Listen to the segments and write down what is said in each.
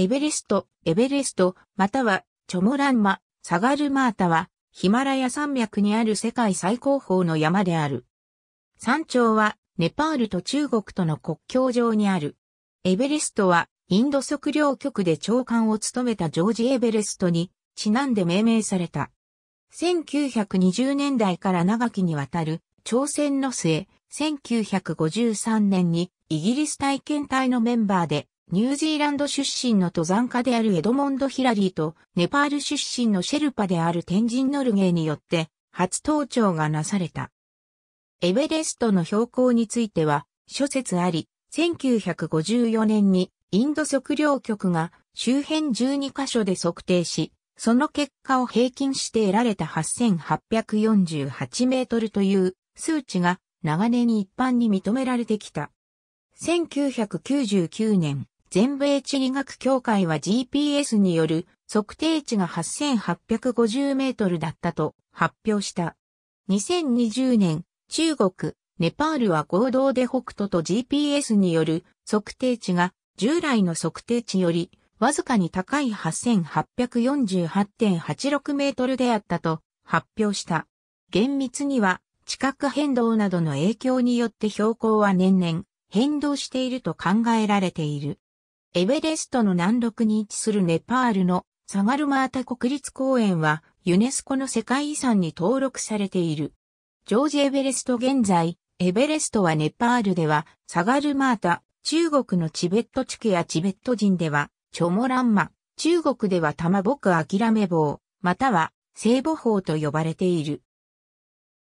エベレスト、エベレスト、または、チョモランマ、サガルマータは、ヒマラヤ山脈にある世界最高峰の山である。山頂は、ネパールと中国との国境上にある。エベレストは、インド測量局で長官を務めたジョージ・エベレストに、ちなんで命名された。1920年代から長きにわたる、朝鮮の末、1953年にイギリス体験隊のメンバーでニュージーランド出身の登山家であるエドモンド・ヒラリーと、ネパール出身のシェルパである天神ノルゲーによって、初登頂がなされた。エベレストの標高については、諸説あり、1954年にインド測量局が周辺12カ所で測定し、その結果を平均して得られた8848メートルという数値が長年一般に認められてきた。1999年、全米地理学協会は GPS による測定値が8850メートルだったと発表した。2020年、中国、ネパールは合同で北斗と GPS による測定値が従来の測定値よりわずかに高い8848.86メートルであったと発表した。厳密には地殻変動などの影響によって標高は年々変動していると考えられている。エベレストの南麓に位置するネパールのサガルマータ国立公園はユネスコの世界遺産に登録されている。ジョージ・エベレスト現在、エベレストはネパールではサガルマータ、中国のチベット地区やチベット人ではチョモランマ、中国では玉く諦め棒、または聖母法と呼ばれている。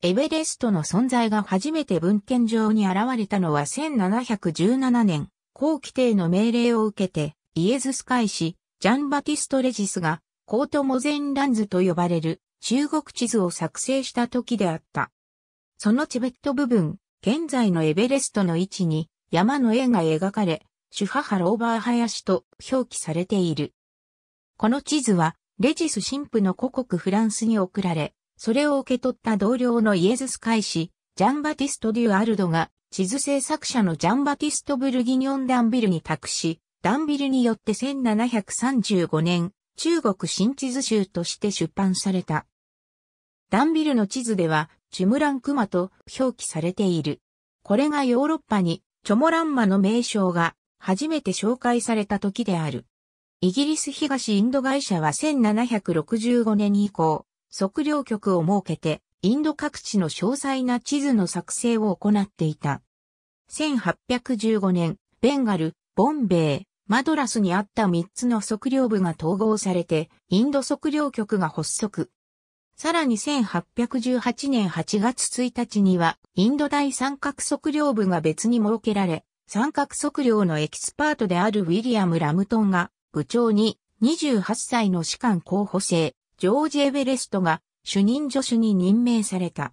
エベレストの存在が初めて文献上に現れたのは1717年。後規定の命令を受けて、イエズス会士、ジャンバティスト・レジスが、コート・モゼンランズと呼ばれる中国地図を作成した時であった。そのチベット部分、現在のエベレストの位置に山の絵が描かれ、主派ハローバー林と表記されている。この地図は、レジス神父の故国フランスに送られ、それを受け取った同僚のイエズス会士、ジャンバティスト・デュアルドが地図制作者のジャンバティスト・ブルギニョン・ダンビルに託し、ダンビルによって1735年、中国新地図集として出版された。ダンビルの地図では、チュムランクマと表記されている。これがヨーロッパに、チョモランマの名称が初めて紹介された時である。イギリス東インド会社は1765年以降、測量局を設けて、インド各地の詳細な地図の作成を行っていた。1815年、ベンガル、ボンベイ、マドラスにあった3つの測量部が統合されて、インド測量局が発足。さらに1818年8月1日には、インド大三角測量部が別に設けられ、三角測量のエキスパートであるウィリアム・ラムトンが部長に28歳の士官候補生、ジョージ・エベレストが主任助手に任命された。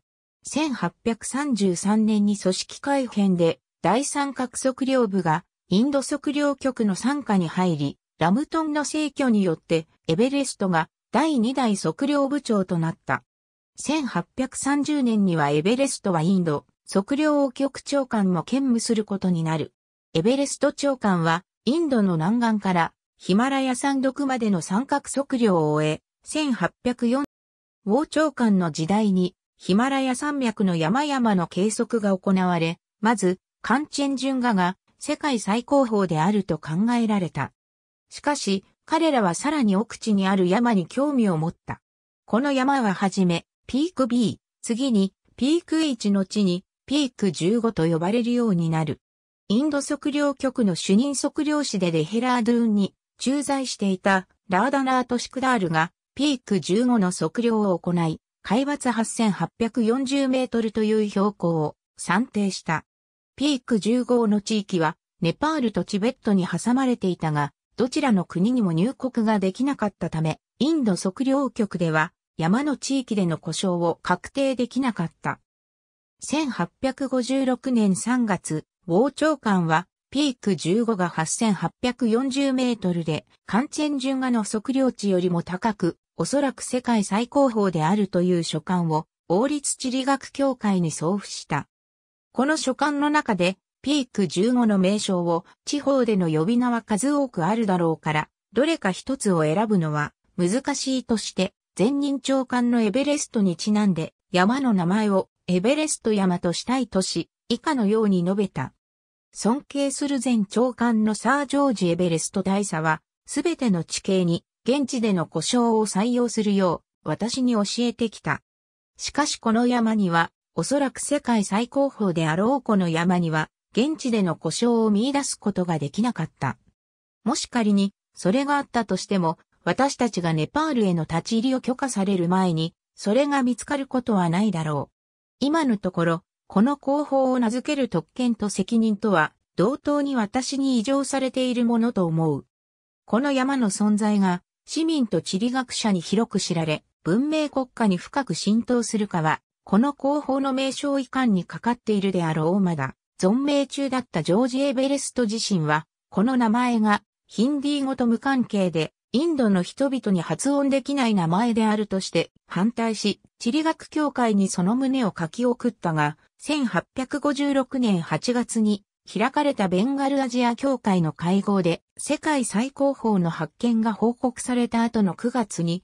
1833年に組織改編で第三角測量部がインド測量局の参加に入り、ラムトンの逝去によってエベレストが第二代測量部長となった。1830年にはエベレストはインド測量局長官も兼務することになる。エベレスト長官はインドの南岸からヒマラヤ山麓までの三角測量を終え、1840王朝間の時代にヒマラヤ山脈の山々の計測が行われ、まず、カンチェンジュンガが世界最高峰であると考えられた。しかし、彼らはさらに奥地にある山に興味を持った。この山ははじめ、ピーク B、次に、ピーク H の地に、ピーク15と呼ばれるようになる。インド測量局の主任測量士でレヘラードゥーンに駐在していたラーダナート・シクダールがピーク15の測量を行い、海抜8840メートルという標高を算定した。ピーク15の地域は、ネパールとチベットに挟まれていたが、どちらの国にも入国ができなかったため、インド測量局では、山の地域での故障を確定できなかった。1856年3月、王長官は、ピーク15が8840メートルで、カン順画の測量値よりも高く、おそらく世界最高峰であるという書簡を王立地理学協会に送付した。この書簡の中で、ピーク15の名称を地方での呼び名は数多くあるだろうから、どれか一つを選ぶのは難しいとして、前任長官のエベレストにちなんで、山の名前をエベレスト山としたいとし、以下のように述べた。尊敬する前長官のサージョージ・エベレスト大佐は、すべての地形に現地での故障を採用するよう、私に教えてきた。しかしこの山には、おそらく世界最高峰であろうこの山には、現地での故障を見出すことができなかった。もし仮に、それがあったとしても、私たちがネパールへの立ち入りを許可される前に、それが見つかることはないだろう。今のところ、この広報を名付ける特権と責任とは、同等に私に異常されているものと思う。この山の存在が、市民と地理学者に広く知られ、文明国家に深く浸透するかは、この広報の名称遺憾にかかっているであろうまだ、存命中だったジョージ・エベレスト自身は、この名前が、ヒンディー語と無関係で、インドの人々に発音できない名前であるとして反対し、地理学協会にその旨を書き送ったが、1856年8月に開かれたベンガルアジア協会の会合で世界最高峰の発見が報告された後の9月に、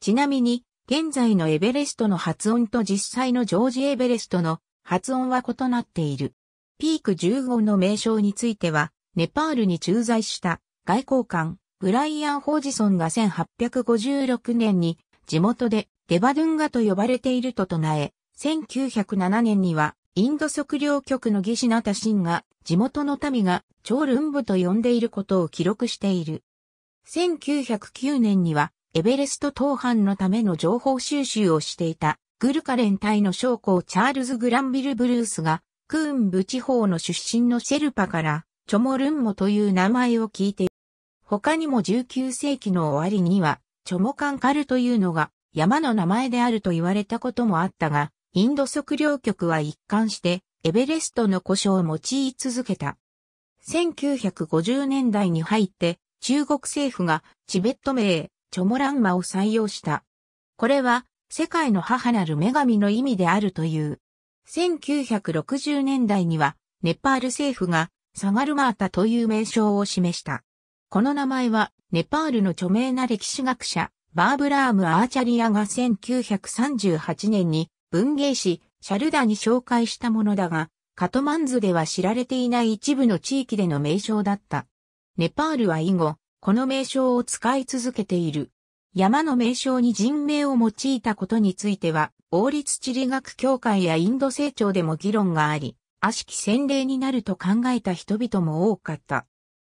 ちなみに、現在のエベレストの発音と実際のジョージ・エベレストの発音は異なっている。ピーク15の名称については、ネパールに駐在した外交官、ブライアン・ホージソンが1856年に地元でデバドゥンガと呼ばれていると唱え、1907年にはインド測量局の技師ナタシンが地元の民がチ長ルンブと呼んでいることを記録している。1909年にはエベレスト登攀のための情報収集をしていたグルカレン隊の将校チャールズ・グランビル・ブルースがクーンブ地方の出身のシェルパからチョモルンモという名前を聞いている。他にも19世紀の終わりにはチョモカンカルというのが山の名前であると言われたこともあったが、インド測量局は一貫してエベレストの故障を用い続けた。1950年代に入って中国政府がチベット名チョモランマを採用した。これは世界の母なる女神の意味であるという。1960年代にはネパール政府がサガルマータという名称を示した。この名前はネパールの著名な歴史学者バーブラーム・アーチャリアが1938年に文芸誌、シャルダに紹介したものだが、カトマンズでは知られていない一部の地域での名称だった。ネパールは以後、この名称を使い続けている。山の名称に人名を用いたことについては、王立地理学協会やインド成長でも議論があり、悪しき洗礼になると考えた人々も多かった。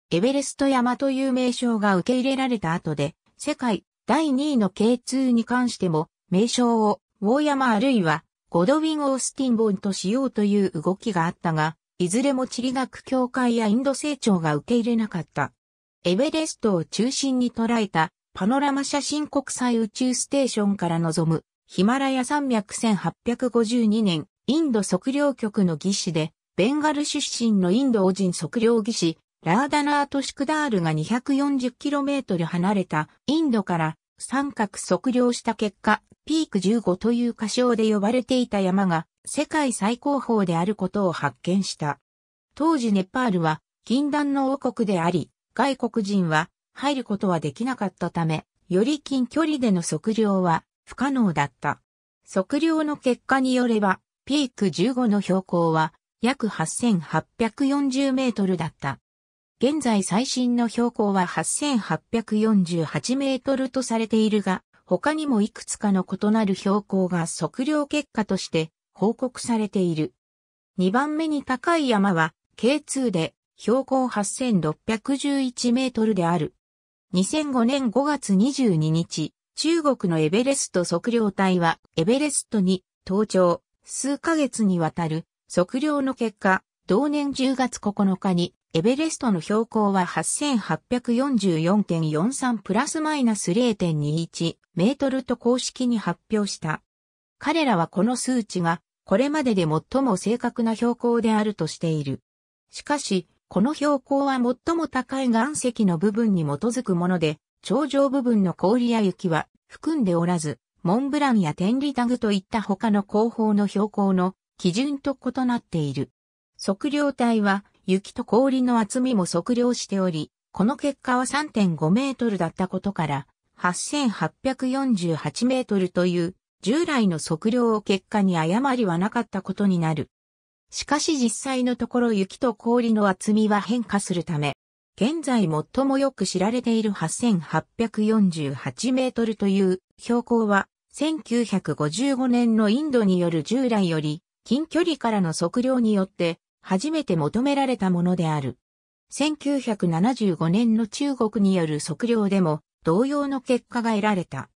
エベレスト山という名称が受け入れられた後で、世界第2位の K2 に関しても、名称をウォーヤマあるいは、ゴドウィン・オースティン・ボンとしようという動きがあったが、いずれも地理学協会やインド成長が受け入れなかった。エベレストを中心に捉えたパノラマ写真国際宇宙ステーションから望むヒマラヤ山脈1852年インド測量局の技師でベンガル出身のインド王人測量技師ラーダナート・シクダールが 240km 離れたインドから三角測量した結果ピーク15という仮称で呼ばれていた山が世界最高峰であることを発見した。当時ネパールは禁断の王国であり、外国人は入ることはできなかったため、より近距離での測量は不可能だった。測量の結果によれば、ピーク15の標高は約8840メートルだった。現在最新の標高は8848メートルとされているが、他にもいくつかの異なる標高が測量結果として報告されている。2番目に高い山は K2 で標高8611メートルである。2005年5月22日、中国のエベレスト測量隊はエベレストに登頂、数ヶ月にわたる測量の結果、同年10月9日にエベレストの標高は8844.43プラスマイナス0.21メートルと公式に発表した。彼らはこの数値がこれまでで最も正確な標高であるとしている。しかし、この標高は最も高い岩石の部分に基づくもので、頂上部分の氷や雪は含んでおらず、モンブランや天理タグといった他の後方の標高の基準と異なっている。測量体は雪と氷の厚みも測量しており、この結果は3.5メートルだったことから、8848メートルという従来の測量を結果に誤りはなかったことになる。しかし実際のところ雪と氷の厚みは変化するため、現在最もよく知られている8848メートルという標高は1955年のインドによる従来より近距離からの測量によって初めて求められたものである。1975年の中国による測量でも同様の結果が得られた。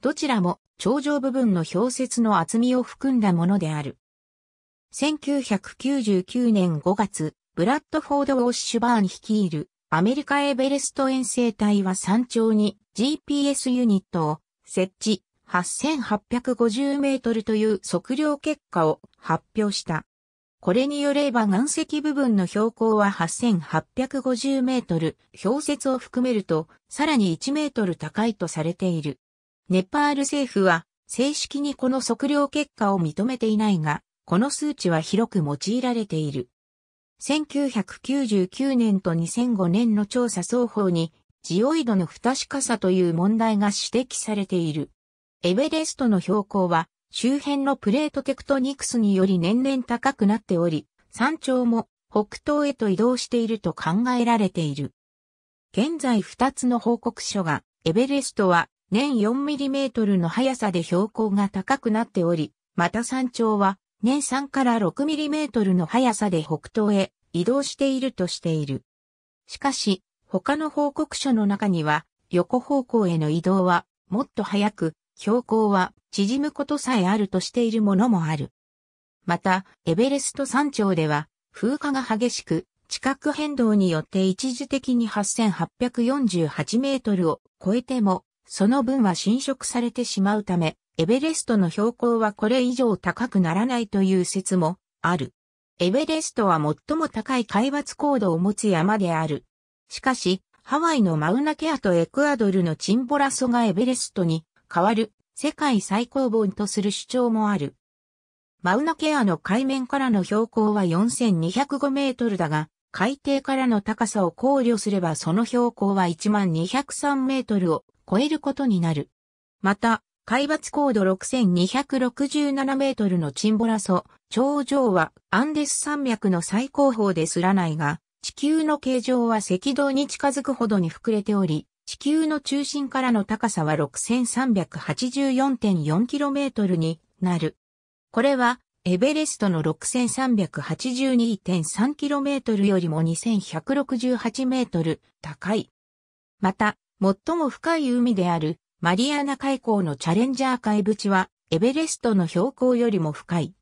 どちらも頂上部分の氷雪の厚みを含んだものである。1999年5月、ブラッドフォード・ウォッシュバーン率いるアメリカエベレスト遠征隊は山頂に GPS ユニットを設置8850メートルという測量結果を発表した。これによれば岩石部分の標高は8850メートル、氷雪を含めると、さらに1メートル高いとされている。ネパール政府は、正式にこの測量結果を認めていないが、この数値は広く用いられている。1999年と2005年の調査双方に、ジオイドの不確かさという問題が指摘されている。エベレストの標高は周辺のプレートテクトニクスにより年々高くなっており、山頂も北東へと移動していると考えられている。現在2つの報告書が、エベレストは年4トルの速さで標高が高くなっており、また山頂は年3から6トルの速さで北東へ移動しているとしている。しかし、他の報告書の中には、横方向への移動はもっと早く、標高は縮むことさえあるとしているものもある。また、エベレスト山頂では、風化が激しく、地殻変動によって一時的に8848メートルを超えても、その分は侵食されてしまうため、エベレストの標高はこれ以上高くならないという説もある。エベレストは最も高い海抜高度を持つ山である。しかし、ハワイのマウナケアとエクアドルのチンボラソがエベレストに変わる世界最高峰とする主張もある。マウナケアの海面からの標高は4205メートルだが、海底からの高さを考慮すればその標高は1203メートルを超えることになる。また、海抜高度6267メートルのチンボラソ、頂上はアンデス山脈の最高峰ですらないが、地球の形状は赤道に近づくほどに膨れており、地球の中心からの高さは 6384.4km になる。これは、エベレストの 6382.3km よりも 2168m 高い。また、最も深い海であるマリアナ海溝のチャレンジャー海縁は、エベレストの標高よりも深い。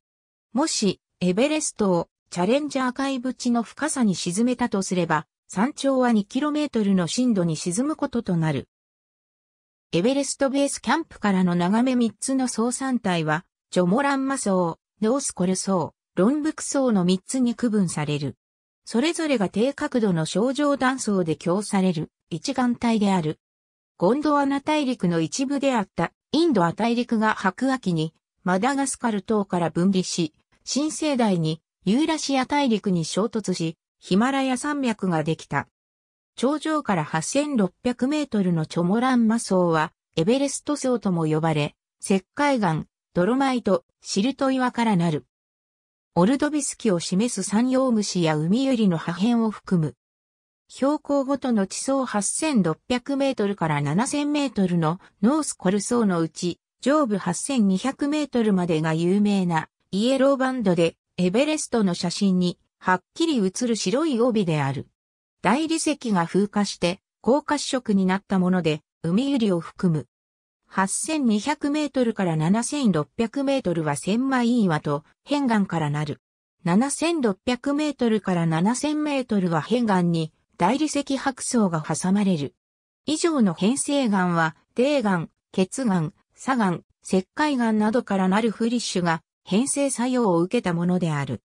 もし、エベレストをチャレンジャー海縁の深さに沈めたとすれば、山頂は 2km の深度に沈むこととなる。エベレストベースキャンプからの眺め3つの総山体は、ジョモランマ層、ノースコル層、ロンブク層の3つに区分される。それぞれが低角度の症状断層で供される一眼体である。ゴンドワナ大陸の一部であったインドア大陸が白亜紀にマダガスカル島から分離し、新世代にユーラシア大陸に衝突し、ヒマラヤ山脈ができた。頂上から8600メートルのチョモランマ層は、エベレスト層とも呼ばれ、石灰岩、ドロマイト、シルト岩からなる。オルドビスキを示す山陽虫や海よりの破片を含む。標高ごとの地層8600メートルから7000メートルのノースコル層のうち、上部8200メートルまでが有名なイエローバンドでエベレストの写真にはっきり映る白い帯である。大理石が風化して高褐色になったもので、海百合を含む。8200メートルから7600メートルは千枚岩と片岩からなる。7600メートルから7000メートルは片岩に大理石白層が挟まれる。以上の変成岩は、低岩、血岩、砂岩、石灰岩などからなるフリッシュが変成作用を受けたものである。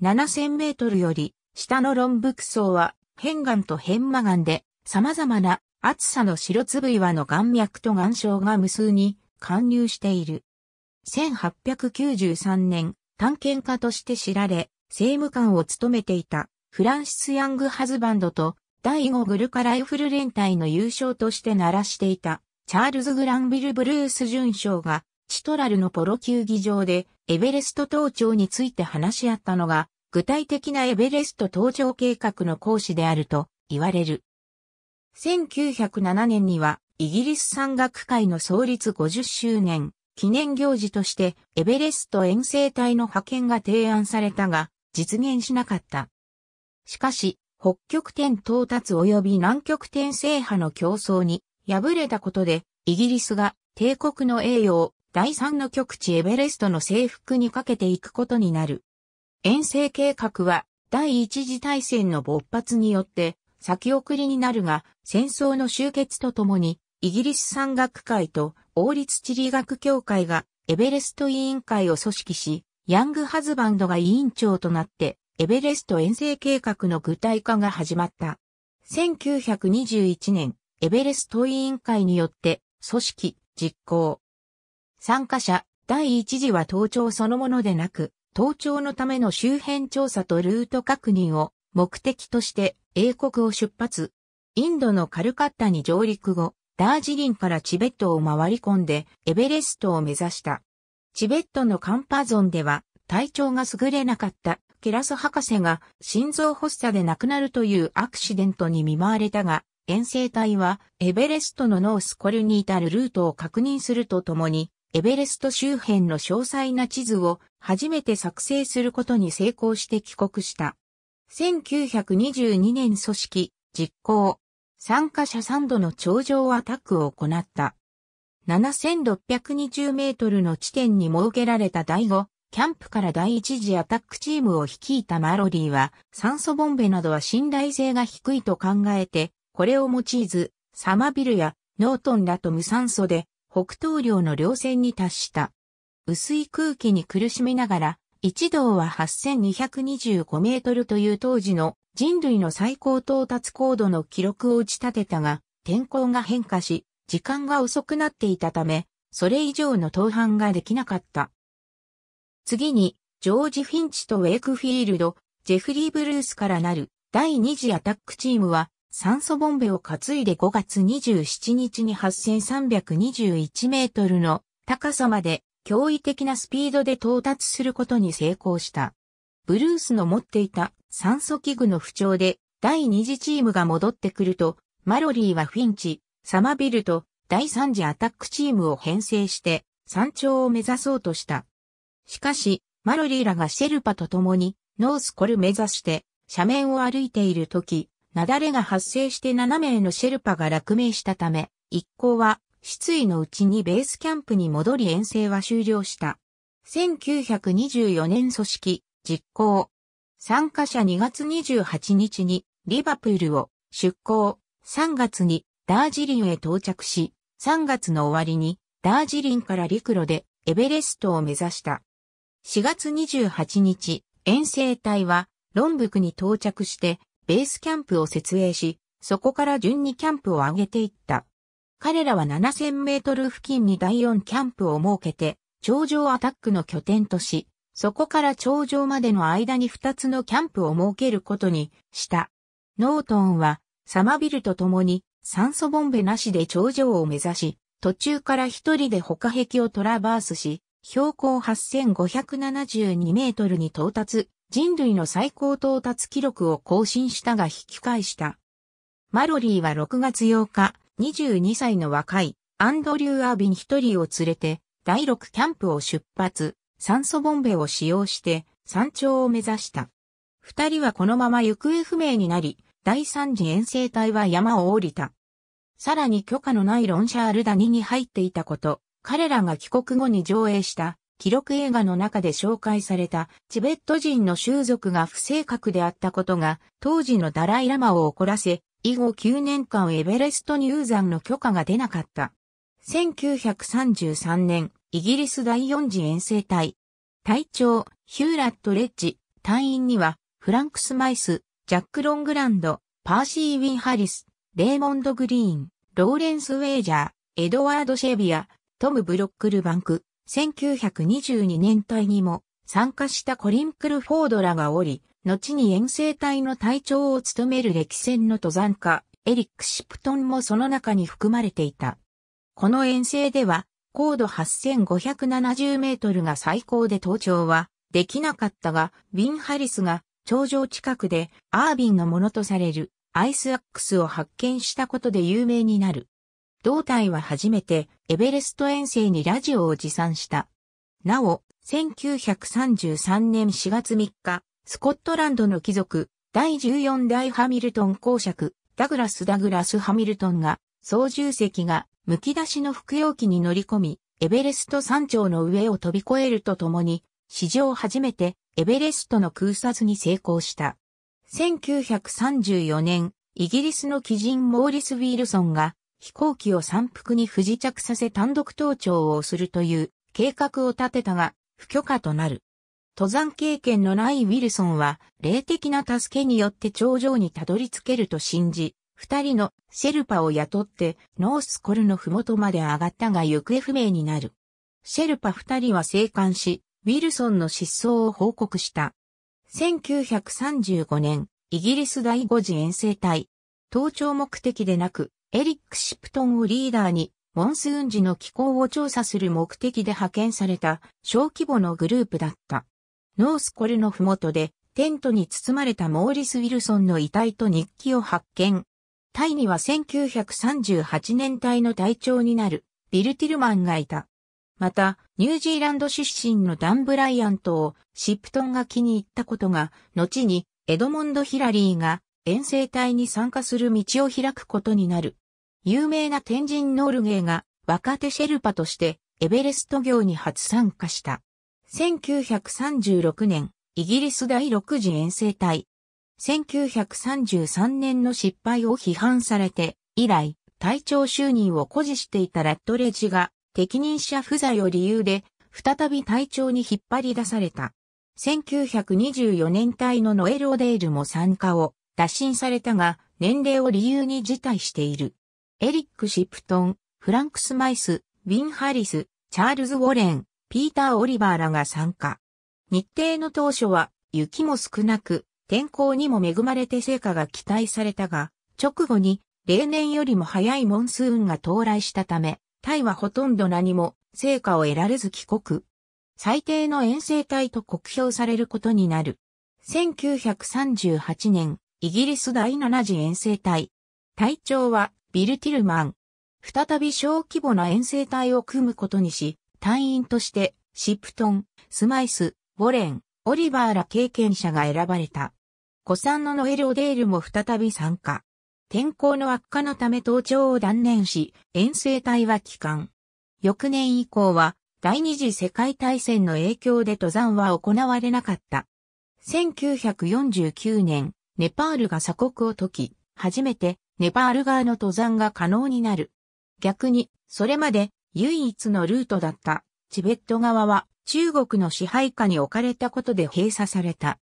7000メートルより下の論武層は片岩と片麻岩で様々な厚さの白粒岩の岩脈と岩礁が無数に貫入している。1893年、探検家として知られ、政務官を務めていたフランシス・ヤング・ハズバンドと第5グルカライフル連隊の優勝として鳴らしていたチャールズ・グランビル・ブルース准将がチトラルのポロ球技場でエベレスト登頂について話し合ったのが、具体的なエベレスト登頂計画の講師であると言われる。1907年には、イギリス山岳会の創立50周年記念行事としてエベレスト遠征隊の派遣が提案されたが、実現しなかった。しかし、北極点到達及び南極点制覇の競争に敗れたことで、イギリスが帝国の栄誉を第3の極地エベレストの征服にかけていくことになる。遠征計画は第一次大戦の勃発によって先送りになるが戦争の終結とともにイギリス山岳会と王立地理学協会がエベレスト委員会を組織し、ヤングハズバンドが委員長となってエベレスト遠征計画の具体化が始まった。1921年、エベレスト委員会によって組織、実行、参加者、第一次は盗聴そのものでなく、盗聴のための周辺調査とルート確認を目的として英国を出発。インドのカルカッタに上陸後、ダージリンからチベットを回り込んでエベレストを目指した。チベットのカンパゾンでは体調が優れなかったケラス博士が心臓発作で亡くなるというアクシデントに見舞われたが、遠征隊はエベレストのノースコルに至るルートを確認するとともにエベレスト周辺の詳細な地図を初めて作成することに成功して帰国した。1922年組織、実行、参加者3度の頂上アタックを行った。7620メートルの地点に設けられた第5、キャンプから第一次アタックチームを率いたマロリーは、酸素ボンベなどは信頼性が低いと考えて、これを用いず、サマビルやノートンらと無酸素で北東領の稜線に達した。薄い空気に苦しみながら、一同は8225メートルという当時の人類の最高到達高度の記録を打ち立てたが、天候が変化し、時間が遅くなっていたため、それ以上の登板ができなかった。次に、ジョージ・フィンチとウェイクフィールド、ジェフリー・ブルースからなる第二次アタックチームは酸素ボンベを担いで5月27日に8321メートルの高さまで驚異的なスピードで到達することに成功した。ブルースの持っていた酸素器具の不調で第2次チームが戻ってくると、マロリーはフィンチ、サマビルと第3次アタックチームを編成して山頂を目指そうとした。しかし、マロリーらがシェルパと共にノースコル目指して斜面を歩いている時、雪崩が発生して7名のシェルパが落命したため、一行は失意のうちにベースキャンプに戻り遠征は終了した。1924年組織、実行。参加者2月28日にリバプールを出港、3月にダージリンへ到着し、3月の終わりにダージリンから陸路でエベレストを目指した。4月28日、遠征隊はロンブクに到着してベースキャンプを設営し、そこから順にキャンプを上げていった。彼らは7000メートル付近に第4キャンプを設けて、頂上アタックの拠点とし、そこから頂上までの間に2つのキャンプを設けることにした。ノートンは、サマビルと共に酸素ボンベなしで頂上を目指し、途中から一人で他壁をトラバースし、標高8572メートルに到達人類の最高到達記録を更新したが引き返した。マロリーは6月8日、22歳の若いアンドリュー・アービン一人を連れて、第6キャンプを出発、酸素ボンベを使用して山頂を目指した。二人はこのまま行方不明になり、第三次遠征隊は山を降りた。さらに許可のないロンシャールダニに入っていたこと、彼らが帰国後に上映した記録映画の中で紹介されたチベット人の習俗が不正確であったことが当時のダライラマを怒らせ、以後9年間エベレスト入山の許可が出なかった。1933年、イギリス第4次遠征隊。隊長、ヒューラット・レッジ、隊員には、フランクス・マイス、ジャック・ロングランド、パーシー・ウィン・ハリス、レーモンド・グリーン、ローレンス・ウェイジャー、エドワード・シェビア、トム・ブロックルバンク、1922年隊にも参加したコリン・クルフォードらがおり、後に遠征隊の隊長を務める歴戦の登山家、エリック・シプトンもその中に含まれていた。この遠征では、高度8570メートルが最高で登頂はできなかったが、ウィン・ハリスが頂上近くでアービンのものとされるアイスアックスを発見したことで有名になる。同体は初めてエベレスト遠征にラジオを持参した。なお、1933年4月3日、スコットランドの貴族、第14代ハミルトン公爵、ダグラス・ダグラス・ハミルトンが、操縦席が、剥き出しの服用機に乗り込み、エベレスト山頂の上を飛び越えるとともに、史上初めてエベレストの空撮に成功した。1934年、イギリスの奇人モーリス・ウィルソンが飛行機を山腹に不時着させ単独登頂をするという計画を立てたが、不許可となる。登山経験のないウィルソンは、霊的な助けによって頂上にたどり着けると信じ、二人のシェルパを雇って、ノースコルの麓まで上がったが行方不明になる。シェルパ二人は生還し、ウィルソンの失踪を報告した。1935年、イギリス第5次遠征隊。登頂目的でなく、エリック・シプトンをリーダーに、モンスーン時の気候を調査する目的で派遣された小規模のグループだった。ノースコルのフ元でテントに包まれたモーリス・ウィルソンの遺体と日記を発見。タイには1938年隊の隊長になるビル・ティルマンがいた。また、ニュージーランド出身のダン・ブライアントをシプトンが気に入ったことが、後にエドモンド・ヒラリーが遠征隊に参加する道を開くことになる。有名な天神ノルゲーが若手シェルパとしてエベレスト業に初参加した。1936年、イギリス第6次遠征隊。1933年の失敗を批判されて、以来、隊長就任を誇示していたラットレジが、適任者不在を理由で、再び隊長に引っ張り出された。1924年隊のノエル・オデールも参加を打診されたが、年齢を理由に辞退している。エリック・シプトン、フランクス・マイス、ウィン・ハリス、チャールズ・ウォレン、ピーター・オリバーらが参加。日程の当初は雪も少なく、天候にも恵まれて成果が期待されたが、直後に例年よりも早いモンスーンが到来したため、タイはほとんど何も成果を得られず帰国。最低の遠征隊と酷評されることになる。1938年、イギリス第7次遠征隊。隊長はビルティルマン。再び小規模な遠征隊を組むことにし、隊員としてシプトン、スマイス、ウォレン、オリバーら経験者が選ばれた。古参のノエル・オデールも再び参加。天候の悪化のため登頂を断念し、遠征隊は帰還。翌年以降は、第二次世界大戦の影響で登山は行われなかった。1949年、ネパールが鎖国を解き、初めてネパール側の登山が可能になる。逆に、それまで唯一のルートだったチベット側は中国の支配下に置かれたことで閉鎖された。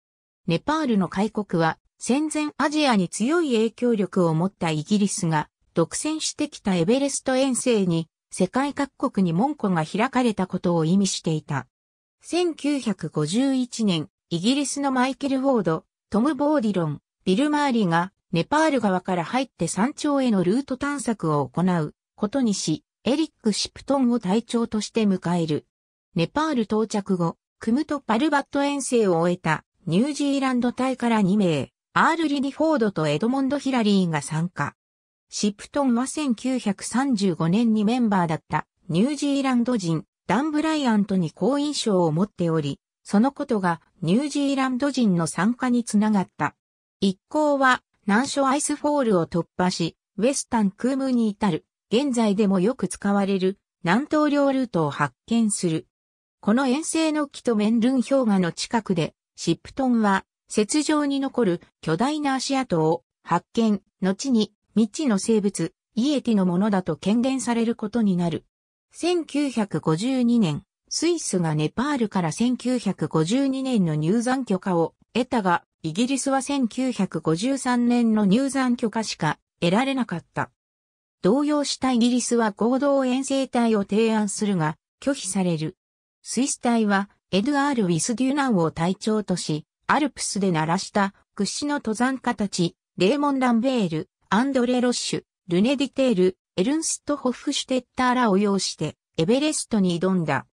ネパールの開国は戦前アジアに強い影響力を持ったイギリスが独占してきたエベレスト遠征に世界各国に門戸が開かれたことを意味していた。1951年、イギリスのマイケル・ウォード、トム・ボーディロン、ビル・マーリがネパール側から入って山頂へのルート探索を行うことにし、エリック・シプトンを隊長として迎える。ネパール到着後、クムとパルバット遠征を終えたニュージーランド隊から2名、アール・リディフォードとエドモンド・ヒラリーが参加。シプトンは1935年にメンバーだったニュージーランド人ダン・ブライアントに好印象を持っており、そのことがニュージーランド人の参加につながった。一行は南所アイスフォールを突破し、ウェスタン空ムに至る、現在でもよく使われる南東領ルートを発見する。この遠征の木とメンルン氷河の近くで、シップトンは、雪上に残る巨大な足跡を発見、後に未知の生物、イエティのものだと権限されることになる。1952年、スイスがネパールから1952年の入山許可を得たが、イギリスは1953年の入山許可しか得られなかった。動揺したイギリスは合同遠征隊を提案するが、拒否される。スイス隊は、エドアール・ウィス・デュナンを隊長とし、アルプスで鳴らした屈指の登山家たち、レーモン・ランベール、アンドレ・ロッシュ、ルネ・ディテール、エルンスト・ホフシュテッターらを擁して、エベレストに挑んだ。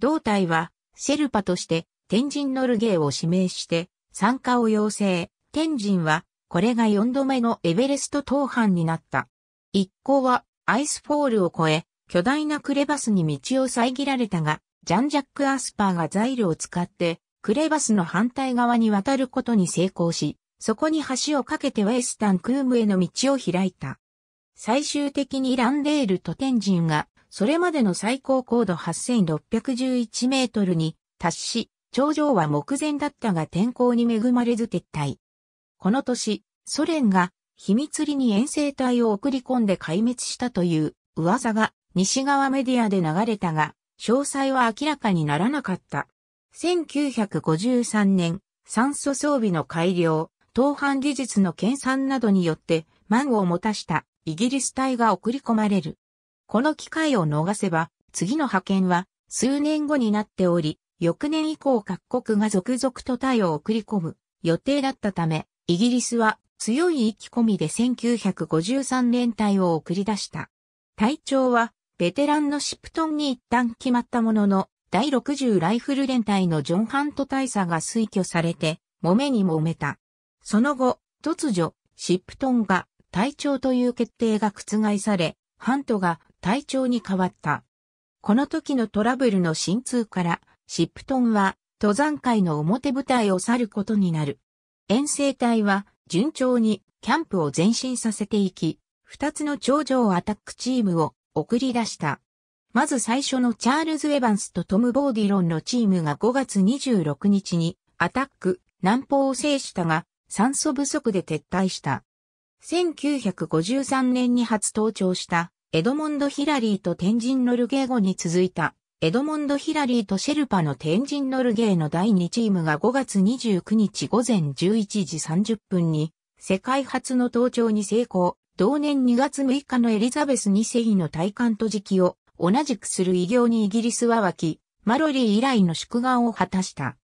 同隊は、セルパとして、天神ノルゲーを指名して、参加を要請。天神は、これが4度目のエベレスト登攀になった。一行は、アイスフォールを越え、巨大なクレバスに道を遮られたが、ジャンジャック・アスパーがザイルを使って、クレバスの反対側に渡ることに成功し、そこに橋を架けてウェスタン・クームへの道を開いた。最終的にランデールと天神が、それまでの最高高度8611メートルに達し、頂上は目前だったが天候に恵まれず撤退。この年、ソ連が秘密裏に遠征隊を送り込んで壊滅したという噂が西側メディアで流れたが、詳細は明らかにならなかった。1953年、酸素装備の改良、当反技術の研鑽などによって満を持たしたイギリス隊が送り込まれる。この機会を逃せば、次の派遣は数年後になっており、翌年以降各国が続々と隊を送り込む予定だったため、イギリスは強い意気込みで1953年隊を送り出した。隊長はベテランのシプトンに一旦決まったものの、第60ライフル連隊のジョン・ハント大佐が推挙されて、揉めに揉めた。その後、突如、シプトンが隊長という決定が覆され、ハントが隊長に変わった。この時のトラブルの真通から、シップトンは登山会の表舞台を去ることになる。遠征隊は順調にキャンプを前進させていき、二つの頂上アタックチームを送り出した。まず最初のチャールズ・エヴァンスとトム・ボーディロンのチームが5月26日にアタック南方を制したが酸素不足で撤退した。1953年に初登頂したエドモンド・ヒラリーと天神のルゲーゴに続いたエドモンド・ヒラリーとシェルパの天神ノルゲーの第2チームが5月29日午前11時30分に世界初の登頂に成功、同年2月6日のエリザベス2世の体感と時期を同じくする偉業にイギリスは湧き、マロリー以来の祝願を果たした。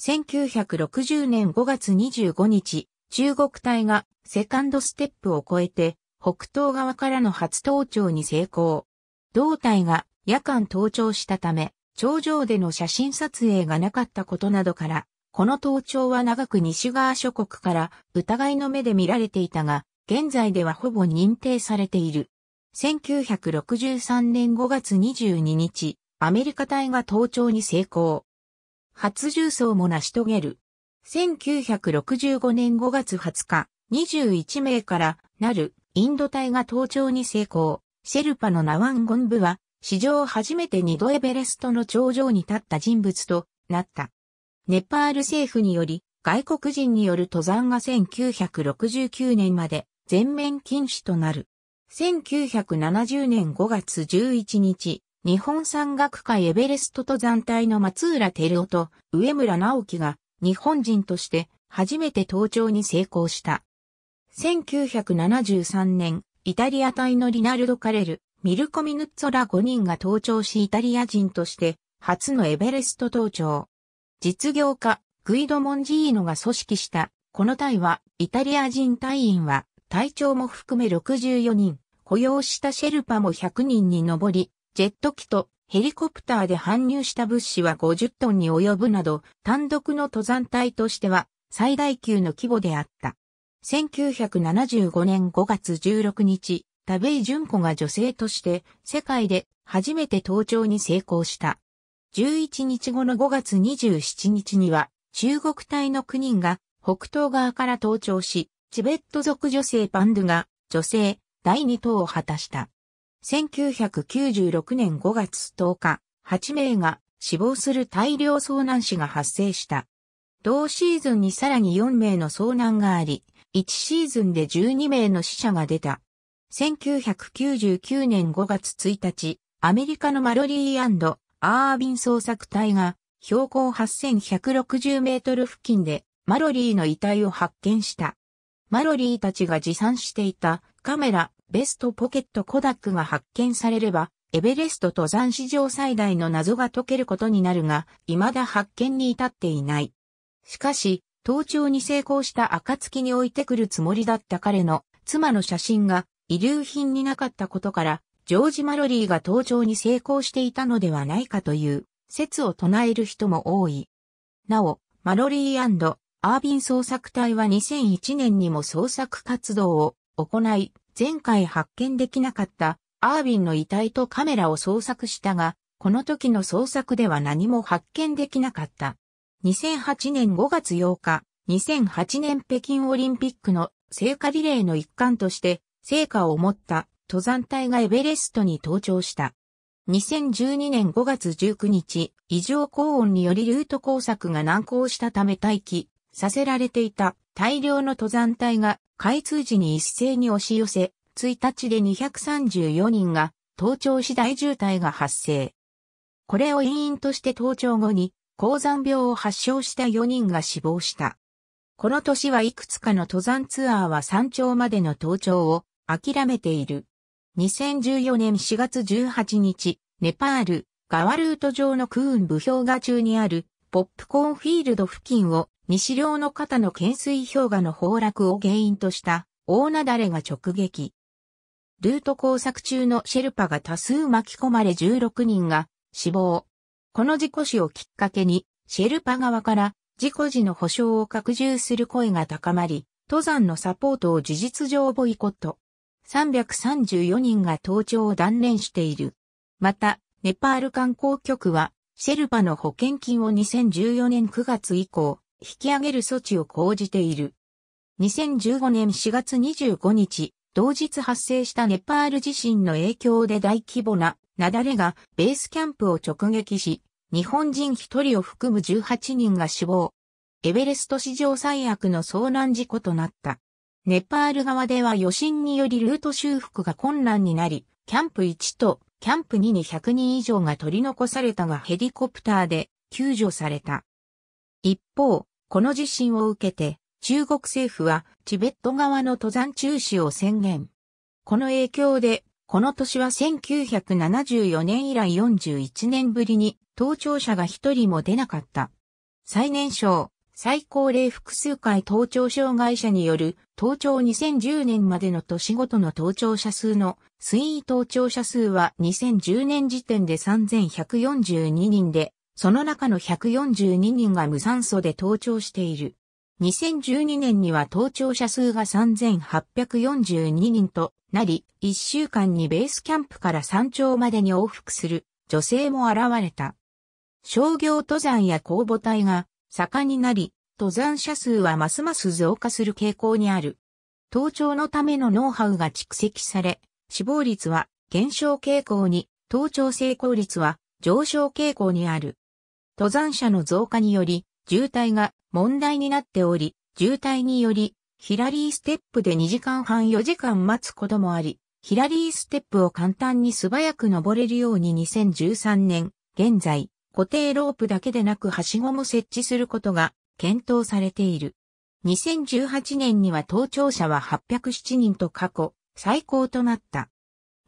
1960年5月25日、中国隊がセカンドステップを越えて北東側からの初登頂に成功。同隊が夜間登頂したため、頂上での写真撮影がなかったことなどから、この登頂は長く西側諸国から疑いの目で見られていたが、現在ではほぼ認定されている。1963年5月22日、アメリカ隊が登頂に成功。初重装も成し遂げる。1965年5月20日、21名からなるインド隊が登頂に成功。シェルパのナワンゴン部は史上初めて二度エベレストの頂上に立った人物となった。ネパール政府により、外国人による登山が1969年まで全面禁止となる。1970年5月11日、日本山岳会エベレスト登山隊の松浦照夫と上村直樹が日本人として初めて登頂に成功した。1973年、イタリア隊のリナルド・カレル、ミルコ・ミヌッツォら5人が登頂しイタリア人として初のエベレスト登頂。実業家、グイド・モンジーノが組織した、この隊は、イタリア人隊員は、隊長も含め64人、雇用したシェルパも100人に上り、ジェット機とヘリコプターで搬入した物資は50トンに及ぶなど、単独の登山隊としては、最大級の規模であった。1975年5月16日、田部井淳子が女性として世界で初めて登頂に成功した。11日後の5月27日には中国隊の9人が北東側から登頂し、チベット族女性パンドゥが女性第2等を果たした。1996年5月10日、8名が死亡する大量遭難死が発生した。同シーズンにさらに4名の遭難があり、1シーズンで12名の死者が出た。1999年5月1日、アメリカのマロリーアービン捜索隊が標高8160メートル付近でマロリーの遺体を発見した。マロリーたちが持参していたカメラ、ベストポケットコダックが発見されれば、エベレスト登山史上最大の謎が解けることになるが、未だ発見に至っていない。しかし、登頂に成功した暁に置いてくるつもりだった彼の妻の写真が遺留品になかったことから、ジョージ・マロリーが登場に成功していたのではないかという説を唱える人も多い。なお、マロリーアービン捜索隊は2001年にも捜索活動を行い、前回発見できなかったアービンの遺体とカメラを捜索したが、この時の捜索では何も発見できなかった。2008年5月8日、2008年北京オリンピックの聖火リレーの一環として、成果を持った登山隊がエベレストに登頂した。2012年5月19日、異常高温によりルート工作が難航したため待機させられていた大量の登山隊が開通時に一斉に押し寄せ、1日で234人が登頂し大渋滞が発生。これを因因として登頂後に高山病を発症した4人が死亡した。この年はいくつかの登山ツアーは山頂までの登頂を諦めている。2014年4月18日、ネパール、ガワルート上のクーン部氷河中にある、ポップコーンフィールド付近を、西領の肩の懸垂氷河の崩落を原因とした、大雪崩が直撃。ルート工作中のシェルパが多数巻き込まれ16人が死亡。この事故死をきっかけに、シェルパ側から事故時の保障を拡充する声が高まり、登山のサポートを事実上ボイコット。334人が登頂を断念している。また、ネパール観光局は、シェルパの保険金を2014年9月以降、引き上げる措置を講じている。2015年4月25日、同日発生したネパール地震の影響で大規模な雪崩がベースキャンプを直撃し、日本人1人を含む18人が死亡。エベレスト史上最悪の遭難事故となった。ネパール側では余震によりルート修復が困難になり、キャンプ1とキャンプ2に100人以上が取り残されたがヘリコプターで救助された。一方、この地震を受けて中国政府はチベット側の登山中止を宣言。この影響で、この年は1974年以来41年ぶりに、登頂者が一人も出なかった。最年少、最高齢複数回盗聴障害者による盗聴2010年までの年ごとの盗聴者数の推移盗聴者数は2010年時点で3142人で、その中の142人が無酸素で盗聴している。2012年には登庁者数が3842人となり、1週間にベースキャンプから山頂までに往復する女性も現れた。商業登山や公募隊が坂になり、登山者数はますます増加する傾向にある。登頂のためのノウハウが蓄積され、死亡率は減少傾向に、登頂成功率は上昇傾向にある。登山者の増加により、渋滞が問題になっており、渋滞により、ヒラリーステップで2時間半4時間待つこともあり、ヒラリーステップを簡単に素早く登れるように2013年、現在、固定ロープだけでなくはしごも設置することが検討されている。2018年には登頂者は807人と過去最高となった。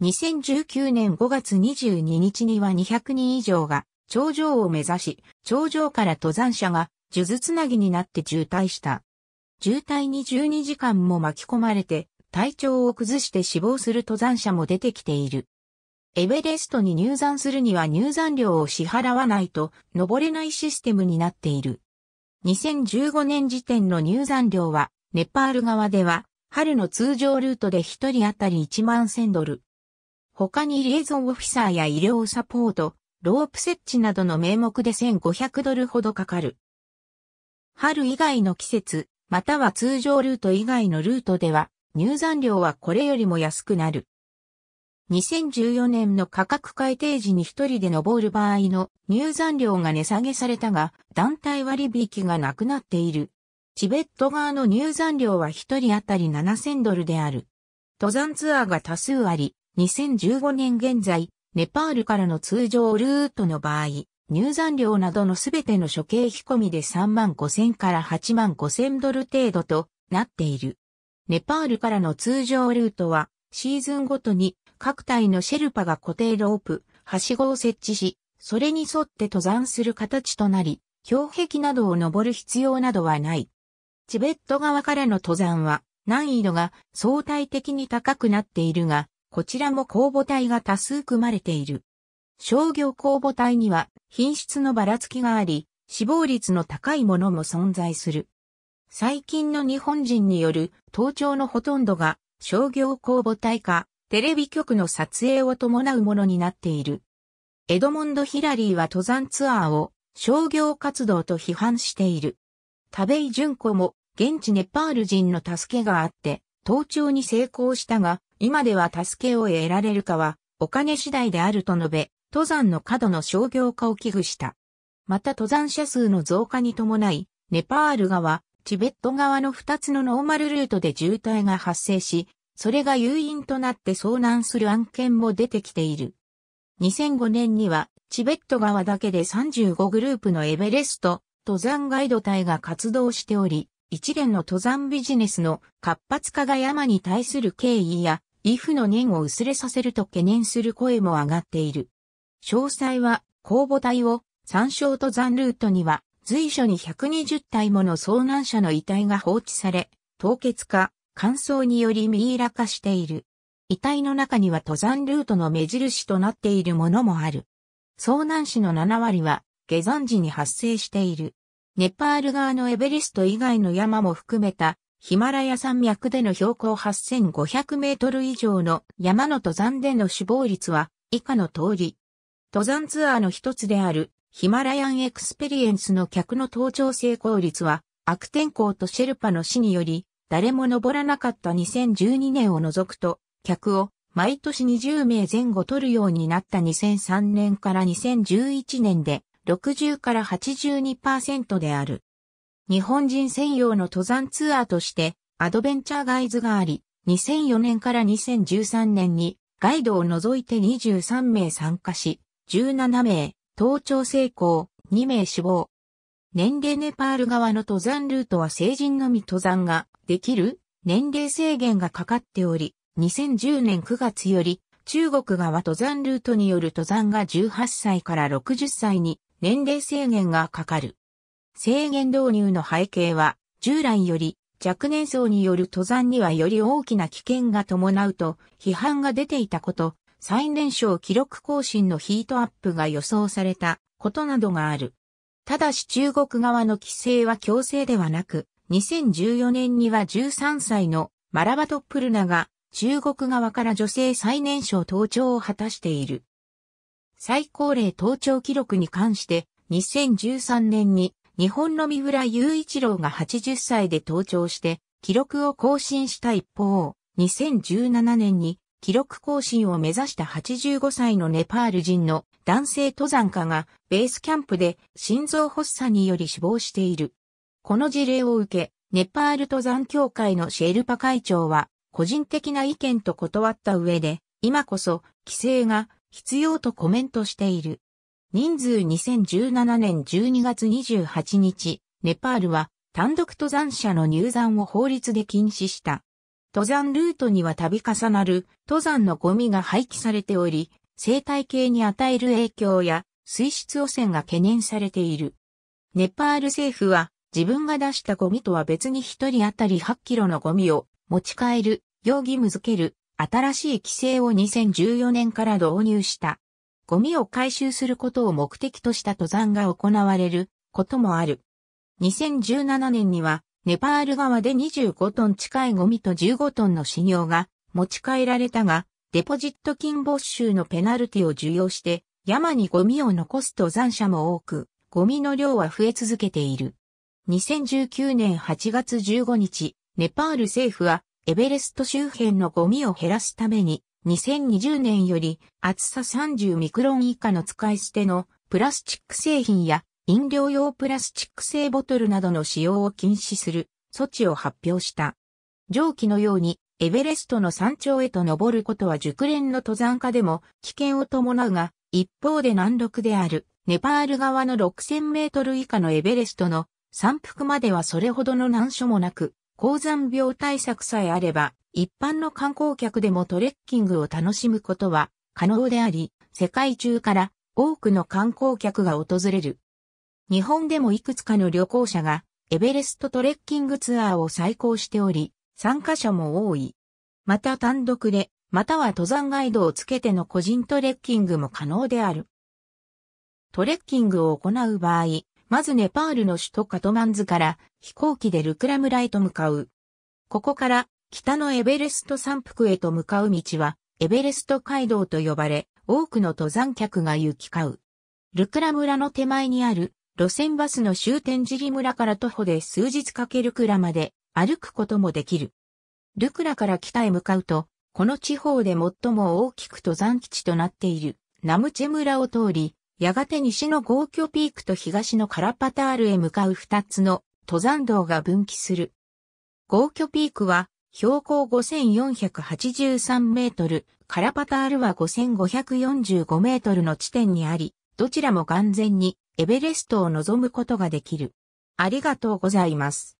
2019年5月22日には200人以上が頂上を目指し、頂上から登山者が数珠つなぎになって渋滞した。渋滞に12時間も巻き込まれて体調を崩して死亡する登山者も出てきている。エベレストに入山するには入山料を支払わないと登れないシステムになっている。2015年時点の入山料は、ネパール側では、春の通常ルートで1人当たり1万1000ドル。他にリエゾンオフィサーや医療サポート、ロープ設置などの名目で1500ドルほどかかる。春以外の季節、または通常ルート以外のルートでは、入山料はこれよりも安くなる。2014年の価格改定時に一人で登る場合の入山料が値下げされたが、団体割引がなくなっている。チベット側の入山料は一人当たり7000ドルである。登山ツアーが多数あり、2015年現在、ネパールからの通常ルートの場合、入山料などのすべての処刑費込みで3万5000から8万5000ドル程度となっている。ネパールからの通常ルートはシーズンごとに各体のシェルパが固定ロープ、はしごを設置し、それに沿って登山する形となり、氷壁などを登る必要などはない。チベット側からの登山は難易度が相対的に高くなっているが、こちらも公募隊が多数組まれている。商業公募隊には品質のばらつきがあり、死亡率の高いものも存在する。最近の日本人による登頂のほとんどが商業公募隊かテレビ局の撮影を伴うものになっている。エドモンド・ヒラリーは登山ツアーを商業活動と批判している。田部井淳子も現地ネパール人の助けがあって、登頂に成功したが、今では助けを得られるかは、お金次第であると述べ、登山の過度の商業化を危惧した。また登山者数の増加に伴い、ネパール側、チベット側の2つのノーマルルートで渋滞が発生し、それが誘因となって遭難する案件も出てきている。2005年には、チベット側だけで35グループのエベレスト、登山ガイド隊が活動しており、一連の登山ビジネスの活発化が山に対する敬意や、イフの念を薄れさせると懸念する声も上がっている。詳細は、公募隊を参照登山ルートには随所に120体もの遭難者の遺体が放置され、凍結化、乾燥によりミイラ化している。遺体の中には登山ルートの目印となっているものもある。遭難死の7割は下山時に発生している。ネパール側のエベレスト以外の山も含めたヒマラヤ山脈での標高8500メートル以上の山の登山での死亡率は以下の通り。登山ツアーの一つであるヒマラヤンエクスペリエンスの客の登頂成功率は悪天候とシェルパの死により誰も登らなかった2012年を除くと、客を毎年20名前後取るようになった2003年から2011年で60から82%である。日本人専用の登山ツアーとしてアドベンチャーガイズがあり、2004年から2013年にガイドを除いて23名参加し、17名、登頂成功、2名死亡。年齢ネパール側の登山ルートは成人のみ登山ができる年齢制限がかかっており、2010年9月より中国側登山ルートによる登山が18歳から60歳に年齢制限がかかる。制限導入の背景は従来より若年層による登山にはより大きな危険が伴うと批判が出ていたこと、最年少記録更新のヒートアップが予想されたことなどがある。ただし中国側の規制は強制ではなく、2014年には13歳のマラバトップルナが中国側から女性最年少登頂を果たしている。最高齢登頂記録に関して2013年に日本の三浦雄一郎が80歳で登頂して記録を更新した一方、2017年に記録更新を目指した85歳のネパール人の男性登山家がベースキャンプで心臓発作により死亡している。この事例を受け、ネパール登山協会のシェルパ会長は、個人的な意見と断った上で、今こそ、規制が必要とコメントしている。人数2017年12月28日、ネパールは単独登山者の入山を法律で禁止した。登山ルートには度重なる登山のゴミが廃棄されており、生態系に与える影響や水質汚染が懸念されている。ネパール政府は自分が出したゴミとは別に一人当たり8キロのゴミを持ち帰る、容義務づける、新しい規制を2014年から導入した。ゴミを回収することを目的とした登山が行われることもある。2017年には、ネパール側で25トン近いゴミと15トンの資料が持ち帰られたが、デポジット金没収のペナルティを受容して、山にゴミを残す登山者も多く、ゴミの量は増え続けている。2019年8月15日、ネパール政府はエベレスト周辺のゴミを減らすために、2020年より厚さ30ミクロン以下の使い捨てのプラスチック製品や飲料用プラスチック製ボトルなどの使用を禁止する措置を発表した。上記のようにエベレストの山頂へと登ることは熟練の登山家でも危険を伴うが、一方で難読であるネパール側の6000メートル以下のエベレストの山腹まではそれほどの難所もなく、高山病対策さえあれば、一般の観光客でもトレッキングを楽しむことは可能であり、世界中から多くの観光客が訪れる。日本でもいくつかの旅行者がエベレストトレッキングツアーを再行しており、参加者も多い。また単独で、または登山ガイドをつけての個人トレッキングも可能である。トレッキングを行う場合、まずネパールの首都カトマンズから飛行機でルクラ村へと向かう。ここから北のエベレスト山腹へと向かう道はエベレスト街道と呼ばれ多くの登山客が行き交う。ルクラ村の手前にある路線バスの終点ジリ村から徒歩で数日かけルクラまで歩くこともできる。ルクラから北へ向かうと、この地方で最も大きく登山基地となっているナムチェ村を通り、やがて西の豪ーピークと東のカラパタールへ向かう2つの登山道が分岐する。豪ーピークは標高5483メートル、カラパタールは5545メートルの地点にあり、どちらも完全にエベレストを望むことができる。ありがとうございます。